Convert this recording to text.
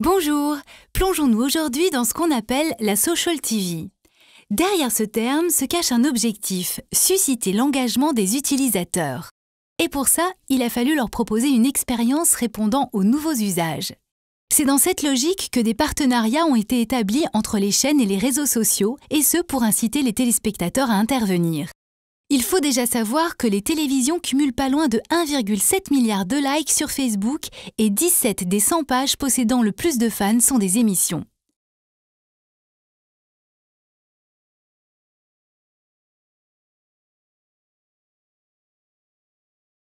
Bonjour, plongeons-nous aujourd'hui dans ce qu'on appelle la Social TV. Derrière ce terme se cache un objectif, susciter l'engagement des utilisateurs. Et pour ça, il a fallu leur proposer une expérience répondant aux nouveaux usages. C'est dans cette logique que des partenariats ont été établis entre les chaînes et les réseaux sociaux, et ce pour inciter les téléspectateurs à intervenir. Il faut déjà savoir que les télévisions cumulent pas loin de 1,7 milliard de likes sur Facebook et 17 des 100 pages possédant le plus de fans sont des émissions.